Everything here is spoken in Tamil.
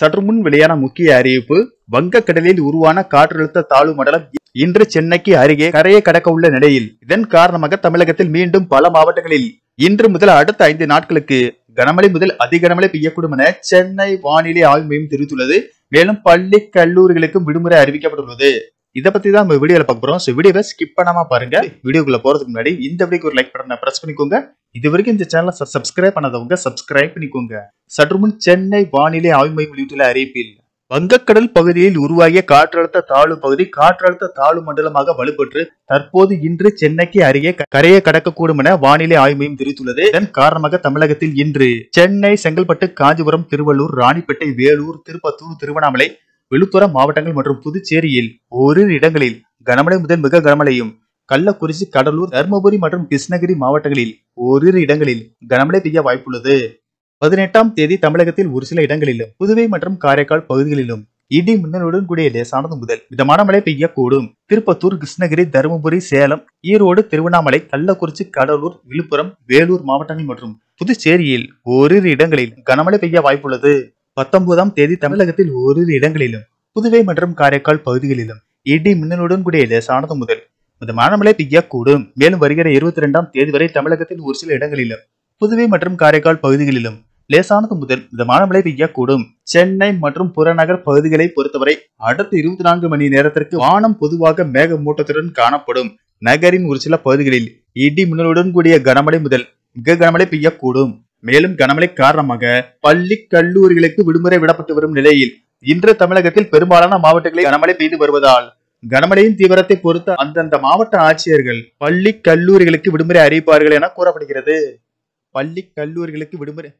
சற்று முன் வெளியான முக்கிய அறிவிப்பு வங்கக்கடலில் உருவான காற்றழுத்த தாழ்வு மண்டலம் இன்று சென்னைக்கு அருகே கரையை கடக்க உள்ள நிலையில் இதன் காரணமாக தமிழகத்தில் மீண்டும் பல மாவட்டங்களில் இன்று முதல் அடுத்த ஐந்து நாட்களுக்கு கனமழை முதல் அதிகனமழை பெய்யக்கூடும் என சென்னை வானிலை ஆய்வு மையம் தெரிவித்துள்ளது மேலும் பள்ளி கல்லூரிகளுக்கும் விடுமுறை அறிவிக்கப்பட்டுள்ளது இதை பத்தி தான் நம்ம வீடியோல பார்க்க போறோம் ஸோ வீடியோவை ஸ்கிப் பண்ணாம பாருங்க வீடியோக்குள்ள போறதுக்கு முன்னாடி இந்த வீடியோக்கு ஒரு லைக் பட்டனை பிரஸ் பண்ணிக்கோங்க இது வரைக்கும் இந்த சேனலை சப்ஸ்கிரைப் பண்ணாதவங்க சப்ஸ்கிரைப் பண்ணிக்கோங்க சற்றுமுன் சென்னை வானிலை ஆய்வு மையம் வெளியிட்டுள்ள அறிவிப்பில் வங்கக்கடல் பகுதியில் உருவாகிய காற்றழுத்த தாழ்வு பகுதி காற்றழுத்த தாழ்வு மண்டலமாக வலுப்பெற்று தற்போது இன்று சென்னைக்கு அருகே கரையை கடக்கக்கூடும் என வானிலை ஆய்வு தெரிவித்துள்ளது இதன் காரணமாக தமிழகத்தில் இன்று சென்னை செங்கல்பட்டு காஞ்சிபுரம் திருவள்ளூர் ராணிப்பேட்டை வேலூர் திருப்பத்தூர் திருவண்ணாமலை விழுப்புரம் மாவட்டங்கள் மற்றும் புதுச்சேரியில் ஓரிரு இடங்களில் கனமழை முதல் மிக கனமழையும் கள்ளக்குறிச்சி கடலூர் தர்மபுரி மற்றும் கிருஷ்ணகிரி மாவட்டங்களில் ஓரிரு இடங்களில் கனமழை பெய்ய வாய்ப்புள்ளது பதினெட்டாம் தேதி தமிழகத்தில் ஒரு சில இடங்களிலும் புதுவை மற்றும் காரைக்கால் பகுதிகளிலும் இடி மின்னலுடன் கூடிய லேசானது முதல் மிதமான மழை பெய்யக்கூடும் திருப்பத்தூர் கிருஷ்ணகிரி தருமபுரி சேலம் ஈரோடு திருவண்ணாமலை கள்ளக்குறிச்சி கடலூர் விழுப்புரம் வேலூர் மாவட்டங்கள் மற்றும் புதுச்சேரியில் ஓரிரு இடங்களில் கனமழை பெய்ய வாய்ப்புள்ளது பத்தொன்பதாம் தேதி தமிழகத்தில் ஓரிரு இடங்களிலும் புதுவை மற்றும் காரைக்கால் பகுதிகளிலும் இடி மின்னலுடன் கூடிய லேசானது முதல் மிதமான மழை பெய்யக்கூடும் மேலும் வருகிற இருபத்தி இரண்டாம் தேதி வரை தமிழகத்தில் ஒரு சில இடங்களிலும் புதுவை மற்றும் காரைக்கால் பகுதிகளிலும் லேசானது முதல் மிதமான மழை பெய்யக்கூடும் சென்னை மற்றும் புறநகர் பகுதிகளை பொறுத்தவரை அடுத்த இருபத்தி நான்கு மணி நேரத்திற்கு வானம் பொதுவாக மேக மூட்டத்துடன் காணப்படும் நகரின் ஒரு சில பகுதிகளில் இடி மின்னலுடன் கூடிய கனமழை முதல் மிக கனமழை பெய்யக்கூடும் மேலும் கனமழை காரணமாக பள்ளி கல்லூரிகளுக்கு விடுமுறை விடப்பட்டு வரும் நிலையில் இன்று தமிழகத்தில் பெரும்பாலான மாவட்டங்களில் கனமழை பெய்து வருவதால் கனமழையின் தீவிரத்தை பொறுத்து அந்தந்த மாவட்ட ஆட்சியர்கள் பள்ளி கல்லூரிகளுக்கு விடுமுறை அறிவிப்பார்கள் என கூறப்படுகிறது பள்ளி கல்லூரிகளுக்கு விடுமுறை